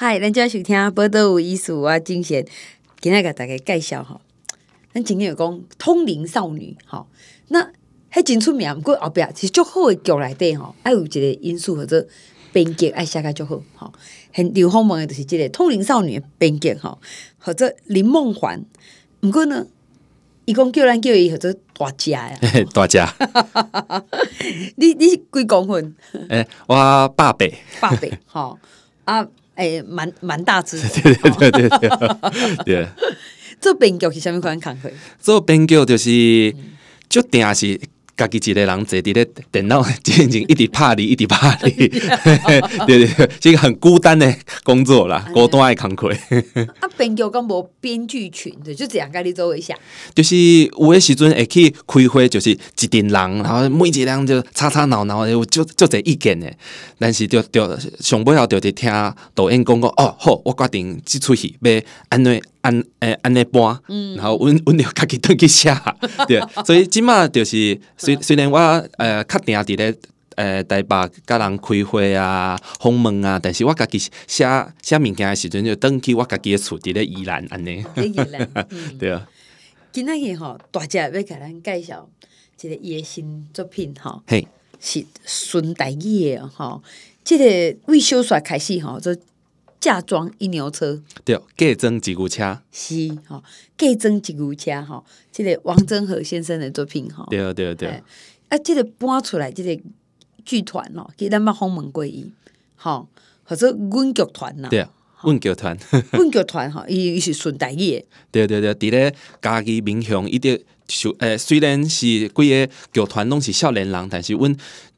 嗨，人家想听波德有意思啊，金贤今仔给大家介绍吼，咱今天有讲通灵少女吼，那还真出名。不过后壁是足好的剧内底吼，爱有一个因素或者编剧爱写个足好吼，很刘芳门的就是即个通灵少女编剧吼，或者林梦环。毋过呢，伊讲叫咱叫伊，或做大家呀，大家。你你几公分？诶，我八百八百吼啊。哎，蛮蛮大只。对对对对对。做编剧是虾米款感觉？做编剧就是就定是家己一个人坐伫咧电脑前前一直拍你，一直拍你。对对这个很孤单的工作啦，我多爱工作。啊，编剧敢无编剧群的，就只样跟你做一下。就是有的时阵，会去开会就是一群人，然后每几人就吵吵闹闹的，有足足侪意见呢。但是就就上尾后，就是听导演讲讲，哦，好，我决定即出戏要安尼安诶安内搬，然后 阮阮了家己动去写。对，所以即嘛就是，虽 虽然我呃较定伫咧。诶，台北甲人开花啊，访问啊，但是我家己写写物件诶时阵，就登去我家己诶厝伫咧宜兰安尼。对啊。今仔日吼，大家要甲咱介绍一个伊诶新作品吼，嘿，是孙大爷诶吼，即个为小说开始吼，就嫁妆一辆车，对，嫁妆一牛车，是吼，嫁妆一牛车吼，即个王征和先生诶作品吼，对对对啊，即、这个搬出来，这个。剧团咯，其咱嘛，访问过伊，吼，或者阮剧团呐，对啊，阮剧团，阮剧团吼，伊伊是顺大诶，对对对，伫咧家己民向伊就诶，虽然是几个剧团拢是少年人，但是阮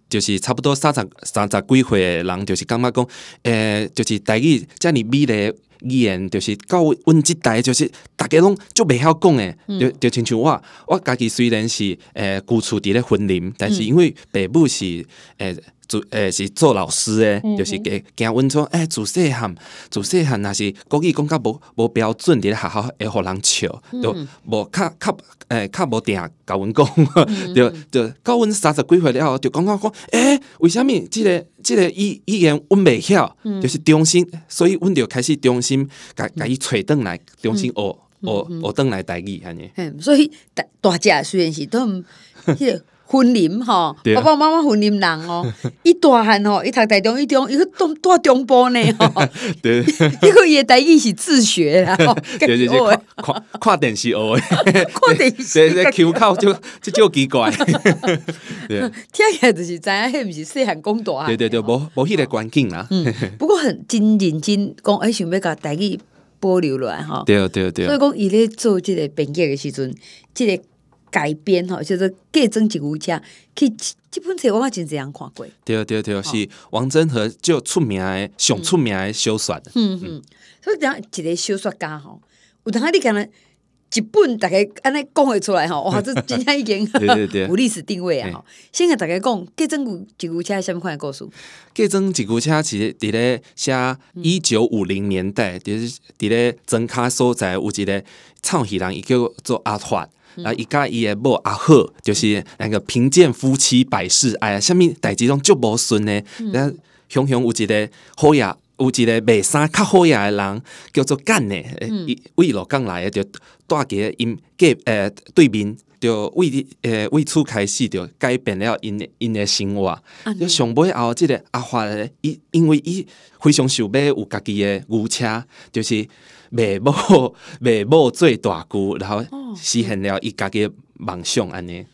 就是差不多三十三十几岁人，就是感觉讲，诶，就是台语遮尔美丽语言就是到阮即代，就是大家拢足袂晓讲诶，就就亲像我，我家己虽然是诶，故厝伫咧森林，但是因为爸母是诶。做诶是做老师诶，就是个惊阮做诶自细汉，自细汉，若是国语讲较无无标准，伫咧学校会互人笑，就无较较诶较无定甲阮讲，就就到阮三十几岁了后，就讲讲讲，诶，为虾米即个即个语语言阮袂晓？就是中心，所以阮就开始中心，甲甲伊揣转来，中心学学学转来代你安尼。所以大大家虽然是都。婚龄吼，爸爸妈妈婚龄人哦，伊大汉吼，伊读大中一中，伊去读大中波呢吼，对，伊诶也代伊是自学啦，对对对，看看电视学诶，看电视，对对，口靠就就就奇怪，对，听起来就是知影迄毋是细汉讲大汉，对对对，无无迄个环境啦，不过很真认真讲，哎，想要甲代伊保留落来吼，对对对，所以讲伊咧做即个编辑诶时阵，即个。改编吼，叫做《改装一部车》，去即本册我嘛真这样看过。对对对，是王真和最出名的，上出名的小说。嗯嗯，所以讲一个小说家吼，有等下你敢若一本大概安尼讲会出来吼，哇，这真正已对对 对，有历史定位啊。吼，先给大家讲《改装一部车》啥物款的故事，《改装一部车》是伫咧写一九五零年代，伫伫咧增卡所在，有一个唱戏人，伊叫做阿发。啊！伊甲伊诶某阿好，就是那个贫贱夫妻百事哀，啥物代志拢足无顺呢？那雄雄有一个好呀，有一个卖衫较好呀的人叫做干呢。为了刚来就大家因计诶对面就为诶为厝开始就改变了因的因的生活。上尾后即个阿华呢，伊因为伊非常想要有家己诶牛车，就是。袂要袂要做大舅，然后实现了伊家的梦想。安尼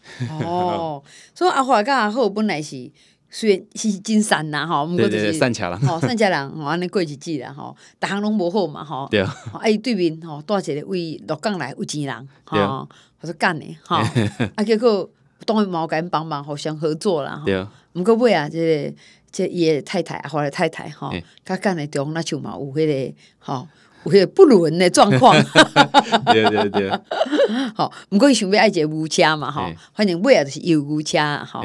哦，所以阿华甲阿好本来是虽然是真善啦吼，毋过就是善食人，吼，善食人吼安尼过日子啦吼，逐项拢无好嘛吼。对 啊，啊伊对面吼带一个位，落港来有钱人吼，互说干诶吼，啊结果单位某甲因帮忙互相合作啦吼，毋过尾啊，即个即伊诶太太阿华诶太太吼甲干诶中，若像嘛有迄个吼。迄个不伦的状况。对 对对，好，毋过伊想要爱一个牛车嘛，吼，反正尾买也是有牛车，吼。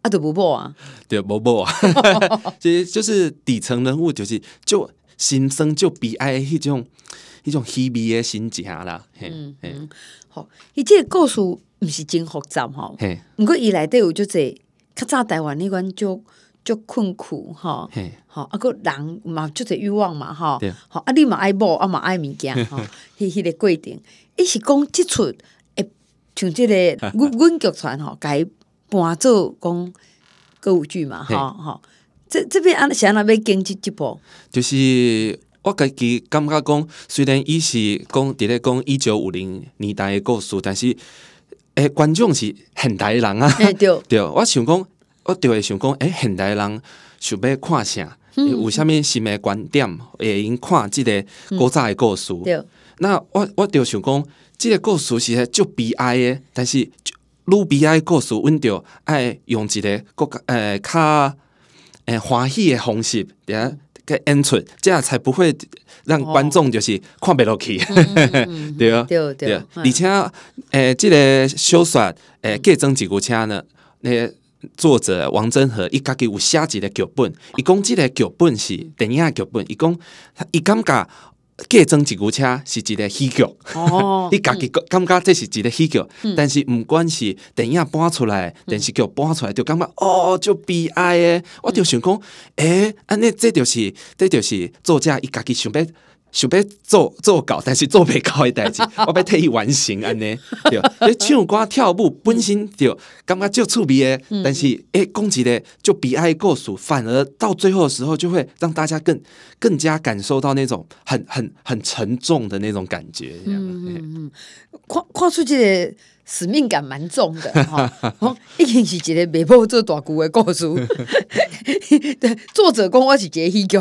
啊，都无报啊，对，无报啊，就 就是底层人物，就是就心生就悲哀迄种迄种虚伪的心情啦。嗯嗯，好，伊即个故事毋是真复杂吼，毋过伊内底有就这较早台湾迄款就。就困苦吼，吼啊个人嘛，就侪欲望嘛吼，吼啊你嘛爱某，啊嘛爱物件吼，迄迄个过程，伊是讲即出，诶，像即个 阮阮剧团哈改搬做讲歌舞剧嘛，吼吼，即即边安是安那要经即即部，就是我家己感觉讲，虽然伊是讲伫咧讲一九五零年代诶故事，但是诶观众是现代人啊，对 对，我想讲。我就会想讲，诶，现代人想要看啥？有啥物新的观点，会用看即个古早的故事。那我我就想讲，即个故事是足悲哀的，但是录悲哀故事，阮就爱用一个国诶较诶欢喜的方式，对啊，去演出，这样才不会让观众就是看不落去，对啊，对啊。而且诶，即个小说诶，改装一句车呢？你？作者王振和伊家己有写一个剧本，伊讲即个剧本是电影剧本，伊讲伊感觉改装一部车是一个喜剧，伊家己感觉这是一个喜剧但是毋管是电影搬出来，电视剧搬出来，就感觉哦就悲哀诶，我就想讲，诶，安尼这就是这就是作者伊家己想要。想要做做搞，但是做不到的代志，我要特意完成安尼。对，你唱歌跳舞本身就感觉就趣味的，但是诶，攻击的就比爱过数，反而到最后的时候，就会让大家更更加感受到那种很很很沉重的那种感觉。嗯嗯嗯，跨跨出去。使命感蛮重的 哈，一定是一个被迫做大姑的故事。对，作者讲我是杰西哥，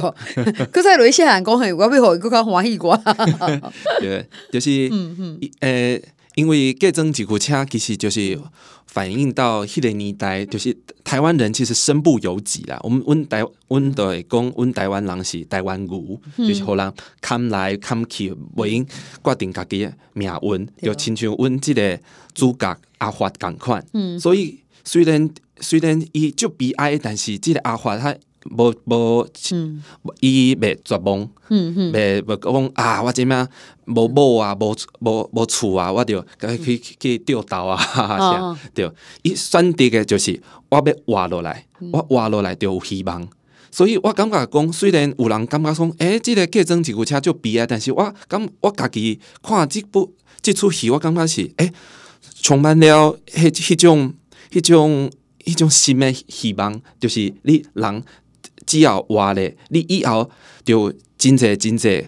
可是有些人讲很，我要互伊个较欢喜我。对，就是，呃。因为《改装吉古车》其实就是反映到迄个年代，就是台湾人其实身不由己啦。我们，台，阮都会讲，阮台湾人是台湾牛，就是互人扛来扛去，袂用决定家己命运，就亲像阮即个主角阿发同款。嗯，所以虽然虽然伊足悲哀，但是即个阿发他。无无，伊袂绝望，袂袂讲啊！我即咩？无某啊，无无无厝啊！我着去去钓岛啊！对，伊选择诶就是我要活落来，我活落来着有希望。所以我感觉讲，虽然有人感觉讲，诶，即个竞争一股车就比啊，但是我感我家己看即部即出戏，我感觉是诶充满了迄迄种迄种迄种新诶希望，就是你人。只要活咧，你以后就真济真济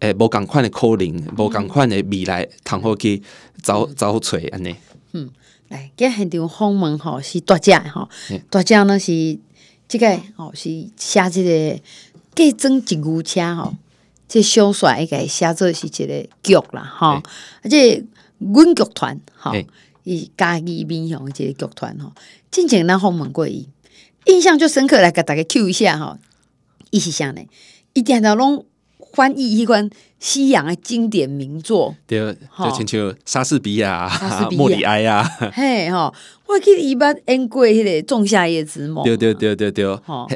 诶，无共款诶可能，无共款诶未来，通好去走走找安尼？嗯，来，今现场访问吼是大家吼，大家那是即个吼是写一个计装一牛车吼。这小帅该写作是一个剧啦吼，而且阮剧团吼，伊家己面向一个剧团吼，进前咱访问过伊。印象就深刻，来给大家 Q 一下哈，一起想嘞，一定要弄翻译一关西洋的经典名作，对，就全球莎士比亚、莎士比亚、莫里埃呀，嘿哈，我记得一般过迄个《仲夏夜之梦》，对对对对对，哦，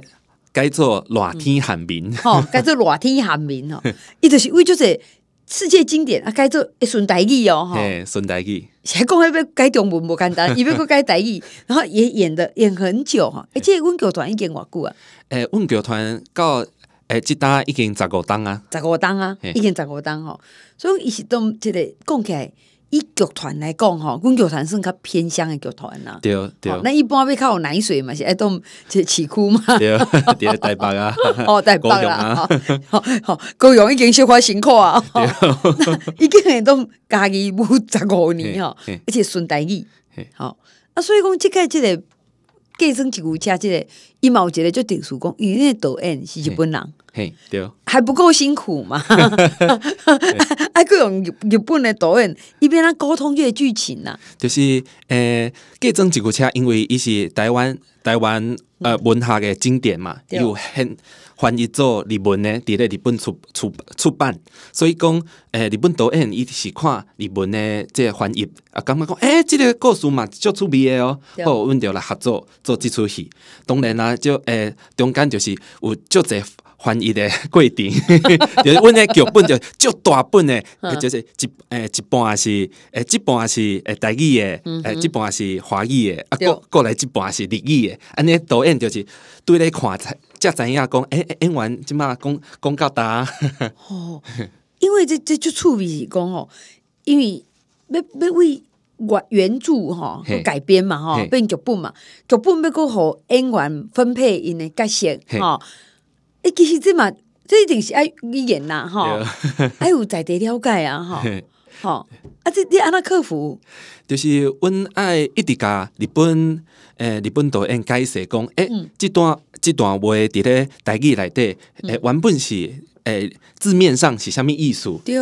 改做热天寒眠，哦，改做热天寒眠哦改做热天寒民哦伊就是为就是。世界经典啊，改做顺代语哦。吼，顺代语是讲迄要改中文无简单，伊要佫改台语，然后也演的演很久吼。迄即阮剧团已经偌久啊，诶，阮剧团到诶即搭已经十五档啊，十五档啊，已经十五档吼。所以伊是都一个讲起来。以剧团来讲吼，阮剧团算较偏乡的剧团啦。对对哦。那一般要较有奶水嘛，是爱都市区嘛。对哦，对哦，北啊。哦，带北啦。吼、好，高用已经小可辛苦啊。已哦。会件家都舞十五年哦，而且顺带伊。嘿。好，啊，所以讲即个即个计生一构，车，即个嘛有一个就顶数工，因为答演是日本人。嘿，对还不够辛苦嘛？还佫用日日本的导演，一边来沟通这个剧情啊，就是诶，改编这部车，因为伊是台湾台湾呃文学的经典嘛，有很翻译做日文呢，伫咧日本出出出版，所以讲诶，日本导演伊是看日文这即翻译啊，感觉讲诶，这个故事嘛，足出名的哦，好，我们就来合作做这出戏。当然啦，就诶中间就是有足侪。翻译的规 定，就是阮的剧本就就大本的，就是一诶一半是诶一半是诶台语的，诶一半是华语的，啊过过来一半是日语的。安尼导演就是对咧看才才知影讲诶诶演员即嘛讲讲到达。哦，因为这这就趣味是讲吼，因为要要为原原著哈改编嘛吼变剧本嘛，剧本要阁和演员分配因的角色吼。哎，其实这嘛，这一定是爱语言呐吼，爱有在地了解啊吼，吼，啊，这你安那克服，就是阮爱一直甲日本诶，日本导演解释讲，诶，即段即段话伫咧台语内底，诶，原本是诶字面上是虾米意思，对，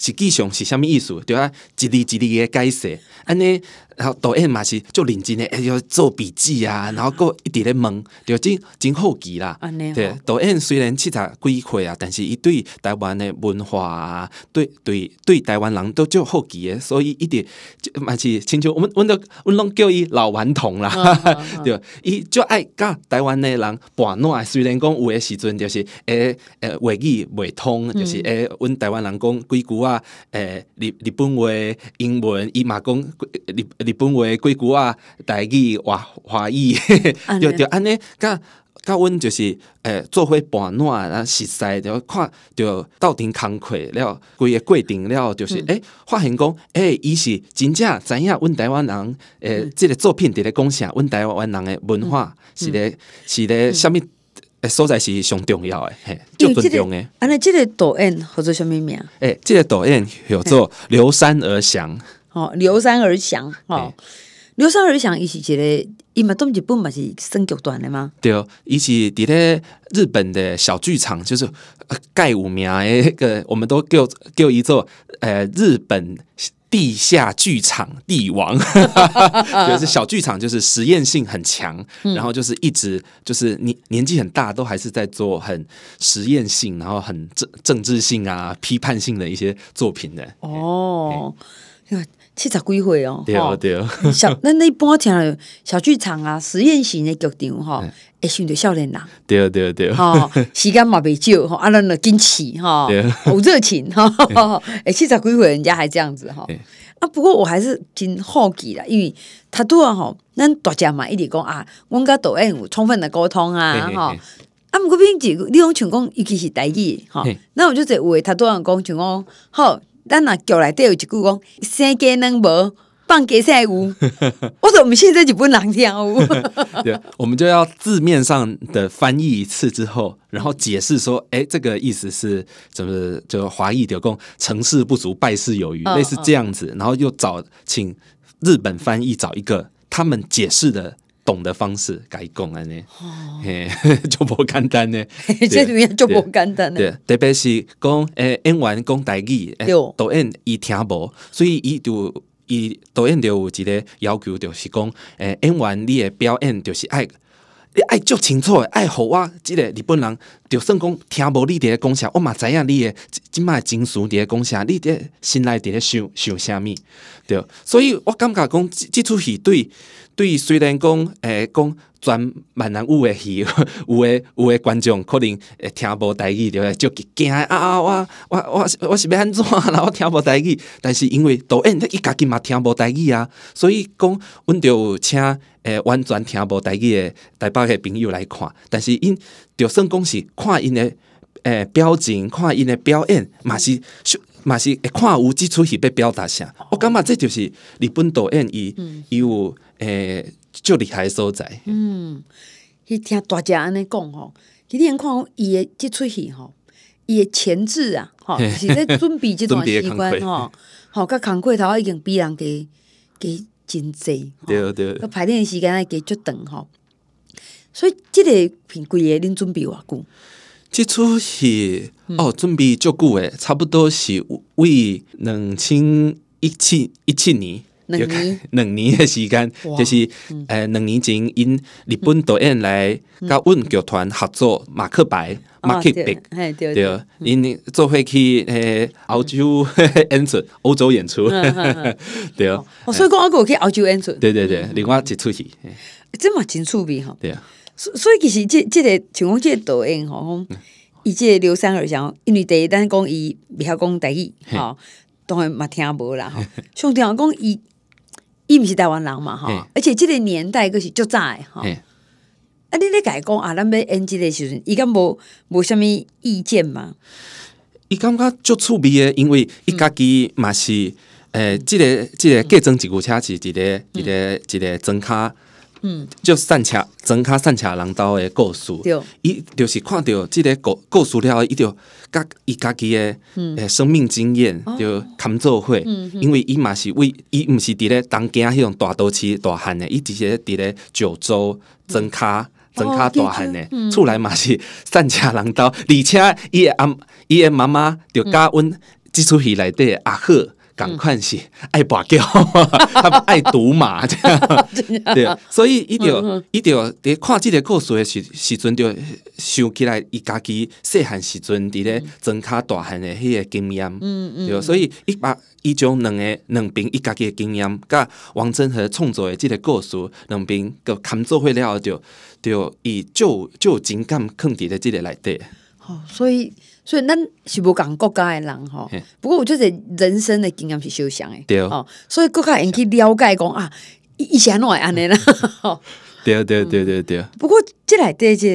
实际上是虾米意思，对啊，一字一字诶解释，安尼。然后抖音嘛是就认真诶，哎要做笔记啊，然后搁一直咧问，就真真好奇啦。对，抖音虽然七十几岁啊，但是伊对台湾诶文化，对对对台湾人都就好奇诶。所以一直嘛是亲像我们，我阮拢叫伊老顽童啦，对，伊就爱甲台湾诶人玩闹啊。虽然讲有诶时阵就是诶诶，话语未通，就是诶，阮台湾人讲几句啊，诶日日本话、英文，伊嘛讲日。日本话几句啊？台语、华华语，就 就安尼。甲甲阮就是诶，做伙伴暖啊，实在就看就斗阵工课了，规个过程了，就是诶，发现讲诶，伊是真正知影阮台湾人诶，即个作品伫咧讲啥，阮台湾人诶文化是咧是咧，物诶所在是上重要诶，嘿、最尊重诶。安尼，即个导演叫做啥物名？诶，即个导演叫做刘山而祥。哦，流山而降，哦，流山而降，伊是一个伊嘛，东日本嘛是升剧团的吗？对哦，伊是伫个日本的小剧场，就是盖五名一个，我们都叫叫一座，呃，日本地下剧场帝王，就 是小剧场，就是实验性很强，然后就是一直就是年年纪很大，都还是在做很实验性，然后很政政治性啊，批判性的一些作品的哦，七十几岁哦，对哦对哦，小那 那一般听小剧场啊，实验型的剧场吼，会选着少年人。对对对吼，时间嘛袂少吼，啊咱那坚持吼，好热情吼，哎七十几岁人家还这样子吼。啊不过我还是真好奇啦，因为他拄啊吼，咱大家嘛一直讲啊，阮甲导演有充分的沟通啊吼。啊毋过这边你讲像讲，尤其是台语吼，那我就在为他突然讲像讲，好。咱那叫来都有一句工，生计能无，放计三无。我说我们现在就不能跳舞。对，我们就要字面上的翻译一次之后，然后解释说，哎，这个意思是怎么就华裔的工，成事不足，败事有余，类似这样子。然后又找请日本翻译找一个他们解释的。懂的方式，改讲安尼，就无简单呢。这里面就无简单呢。特别是讲诶，演员讲台诶，导演伊听无，所以伊就伊导演就有一个要求，就是讲诶，演员你诶表演就是爱，你爱足清楚，爱互我即个日本人就算讲听无你伫咧讲啥，我嘛知影你诶即卖情绪，咧讲啥，你伫心内伫咧想想啥物？对，所以我感觉讲，即出戏对。对，虽然讲，诶，讲全闽南语的戏，有诶，有诶，观众可能会听无代意，对会就惊啊啊！我、我、我、我是我是要安怎？啦？我 听无代意，但是因为导演伊家己嘛听无代意啊，所以讲，阮就请诶完全听无代意的台北诶朋友来看。但是因，就算讲是看因诶。诶表情，看因诶表演，嘛是。嘛是会看有即出戏要表达啥，我感觉这就是日本导演伊伊有诶，足厉害所在。嗯，去听大家安尼讲吼，今天看伊的即出戏吼，伊的前置啊，吼是咧准备即段 时间吼，吼，甲康快头已经比人给给真济。对对。要排练时间来给足长吼，所以即个片贵个恁准备偌久？即出戏。哦，准备足久诶，差不多是为两千一七一七年，两年的时间，就是诶两年前因日本导演来甲阮剧团合作，马克白，马克白，对，因做伙去诶澳洲演出，欧洲演出，对啊，所以讲我有去澳洲演出，对对对，另外一出戏，真嘛真趣味哈，对啊，所所以其实这这个像我这个导演吼。伊即个刘三儿像，因为第一单讲伊袂晓讲，第一，吼当然嘛听无啦。吼，听 条讲伊伊毋是台湾人嘛吼，而且即个年代个是足早诶吼。啊，你咧改讲啊，咱要演即个时阵，伊敢无无虾物意见嘛？伊感觉足趣味诶，因为伊家己嘛是诶，即个即个改装一部车，是一个一个一个装卡。嗯，就散车，真卡散车人道的故事，伊就是看到即个故故事了，伊就甲伊家己的诶生命经验就勘作会，因为伊嘛是为伊毋是伫咧东京迄种大都市大汉的，伊直接伫咧九州真卡真卡大汉的，厝内嘛是散车人道，而且伊的阿伊的妈妈就教阮即出戏底对阿赫。赶快是爱拔胶，爱赌马这样，对，所以伊就伊就伫看即个故事的时时阵，就想起来伊家己细汉时阵伫咧装卡大汉的迄个经验，嗯嗯，对，所以伊把伊将两个两边伊家己的经验，甲王振和创作的即个故事两边个合作伙了后，就就以旧旧情感，扛伫咧即个内底。所以，所以咱是无共国家诶人吼，不过我觉得人生的经验是相像诶，对哦。所以国家因去了解讲啊，以前怎会安尼啦？对对对对对。不过即来对者，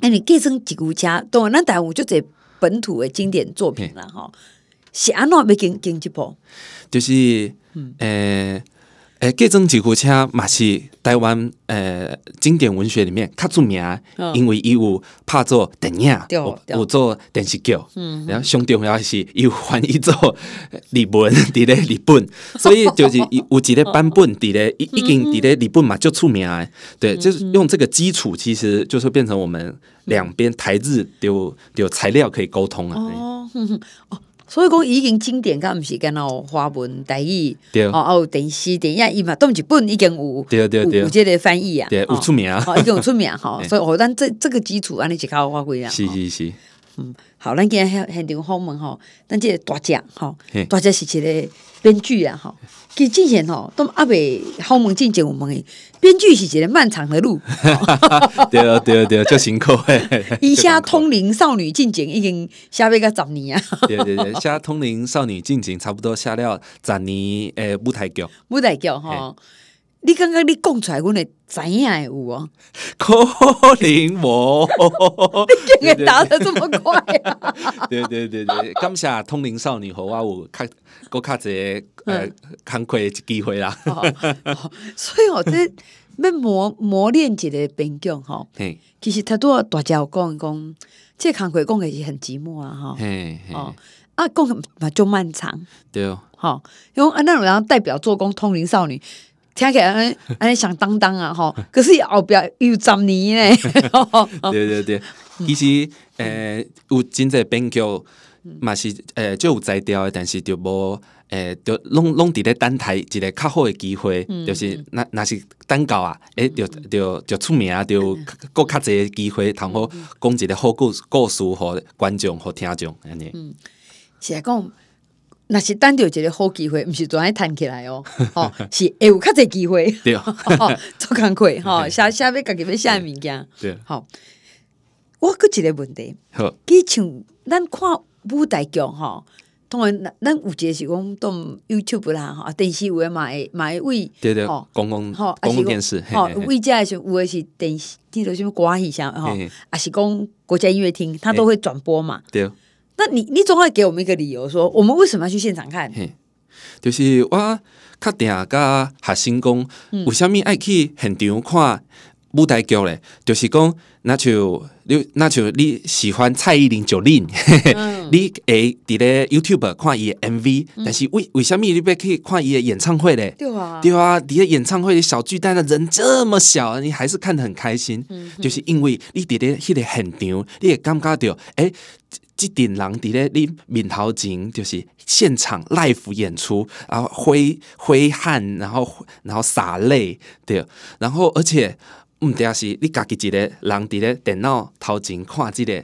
哎，你计算一句家？当然，咱台湾就只本土诶经典作品啦，吼，是安怎要经经一步，就是，诶。诶，计种救护车嘛是台湾诶经典文学里面较出名，因为伊有拍做电影，有做电视剧，嗯、然后上重要的是伊有翻译做日文，伫 咧日本，所以就是有有一个版本伫咧已已经伫咧日本嘛就出名啊。对，就是用这个基础，其实就是变成我们两边台日有有材料可以沟通啊。哦。所以讲已经经典，甲毋是干哦，花文语，对哦哦，电视、电影伊嘛，都毋是本已经有，对对有即个翻译啊，对，有出名已经有出名 吼，所以，咱这这个基础，安是较靠发挥啊，是是是。嗯，好，咱今日现现场访门吼，咱即个大将吼，大将是一个编剧吼。其实进前吼，都阿未访门进前，我们编剧是一个漫长的路。对 对对，就辛苦嘿。伊 写通灵少女进前已经写边个十年啊。对 对对，写通灵少女进前差不多写了十年诶，舞台剧。舞台剧吼。你刚刚你讲出来，阮会知影诶有哦。可能无你竟然答得这么快！对对对对，感谢通灵少女和我有较，搁较一个呃康奎的机会啦。所以哦，这要磨磨练一个边疆吼，其实他都要大家讲讲，这康奎讲也是很寂寞啊哈，哦啊讲嘛就漫长对哦，好，因为啊那种然代表做工通灵少女。听起来安尼响当当啊，吼，可是后壁不有十年嘞。对对对，其实诶，有真济编剧嘛是诶最有才调的，但是就无诶就拢拢伫咧单台一个较好诶机会，就是若若是单到啊，诶，就就就出名，就搁较侪机会，通好讲一个好故故事，互观众互听众安尼。是讲。那是等到一个好机会，毋是总爱谈起来哦。哦，是会有较侪机会，对哦，做工课 吼，写写要家己要写物件。对，吼，我个一个问题，好，以像咱看舞台剧吼，当然咱有一个是讲都 YouTube 啦吼，电视会嘛，会为，对对，吼，公共吼，公共电视，为遮家时是有诶是电视，叫做什么歌戏啥吼，啊，是讲国家音乐厅，它都会转播嘛，对。你你总会给我们一个理由，说我们为什么要去现场看？就是我较定跟学生讲，为虾米爱去现场看舞台剧呢？就是讲，那就那就你喜欢蔡依林就恁，你会伫咧 YouTube 看伊 MV，但是为为虾米你要去看伊的演唱会呢？对啊，对啊，底下演唱会小巨蛋的人这么小，你还是看得很开心，就是因为你伫咧迄个现场，你会感觉到哎。即阵人伫咧，你面头前，就是现场 live 演出，然后挥挥汗，然后然后洒泪，对，然后而且毋定是你家己一个人伫咧电脑头前看即个。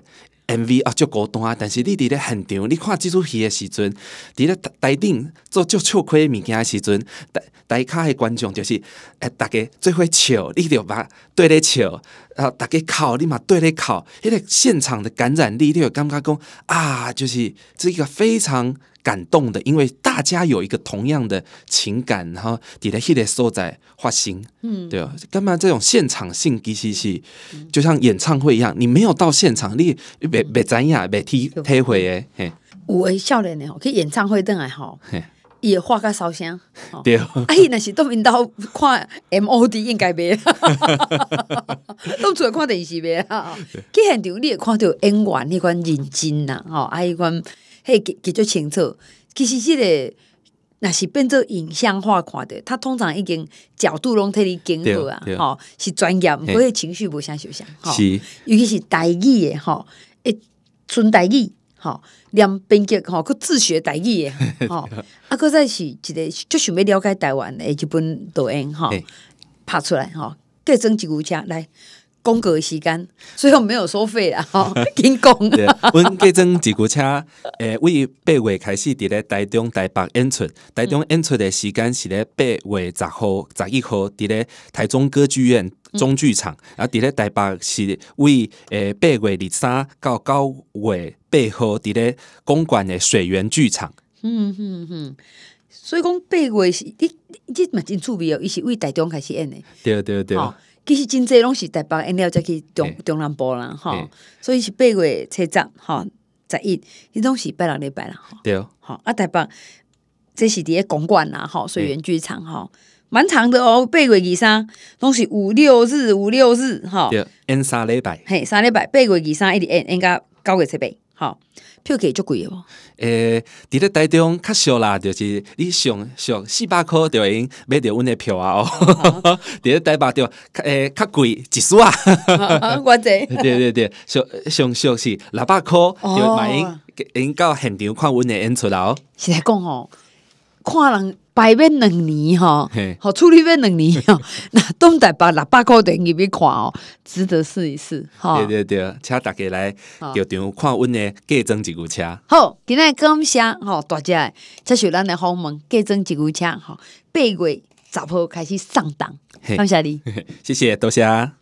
MV 啊，足孤单，但是你伫咧现场，你看即出戏的时阵，伫咧台顶做足笑亏的物件的时阵，台台下诶观众就是，诶，大家最会笑，你着嘛对咧笑，然后大家哭，你嘛对咧哭，迄个现场的感染力，你着感觉讲啊，就是这个非常。感动的，因为大家有一个同样的情感，然后底下迄的所在发心，嗯，对哦，干嘛这种现场性，机器是就像演唱会一样，你没有到现场，你未被咱雅被踢踢回诶，嘿，我笑脸吼，去演唱会邓还好，也画个烧香，对，啊，那是到频道看 MOD 应该袂，哈 哈出来看电视袂啊，去现场你会看到演员那款认真呐，吼，啊，一关。嘿，给叫足清楚，其实这个若是变做影像化看的，他通常已经角度拢替你警告啊，吼，是专业，毋过迄情绪无啥受伤，吼，尤其是台语的吼，诶，纯台语，吼，念编辑吼，佮自学台语诶，吼，啊，佮再是一个就想欲了解台湾诶，一本抖音，吼，拍出来，吼，各装一句车来。公格时间，所以我没有收费啊！哈，因讲。我们这阵自车，诶，为八月开始伫咧台中、台北演出，台中演出的时间是咧八月十号、十一号，伫咧台中歌剧院、中剧场，啊，伫咧台北是为诶八月二三到九月八号，伫咧公馆的水源剧场。嗯嗯嗯，所以讲八月是，你你嘛真趣味哦，伊是为台中开始演的。对对对。其实真济拢是台北，演了再去中中南部啦，吼，所以是八月车日，吼，十一，迄拢是拜六礼拜啦，对着吼啊，台北这是伫咧公馆啦，吼，水源剧场，吼，蛮长的哦，八月二三，拢是五六日，五六日，吼，演三礼拜，嘿，三礼拜，八月二三一直演演到九月七八。好，票价足贵哦。诶，伫咧台中较俗啦，就是你上上四百箍就买着阮诶票啊。哦，伫咧台北就诶较贵，一丝啊。我知。对对对，上上是六百箍，就买，用到现场看阮诶演出啦哦。现在讲哦。看人排面两年吼，吼处理面两年吼，那总代把六百块的鱼币看哦，值得试一试吼。对对对，请大家来，要场看阮的改装一部车。好，今天感谢吼大家，接受咱的访问，改装一部车吼，八月十号开始上当。感谢你，谢谢多谢。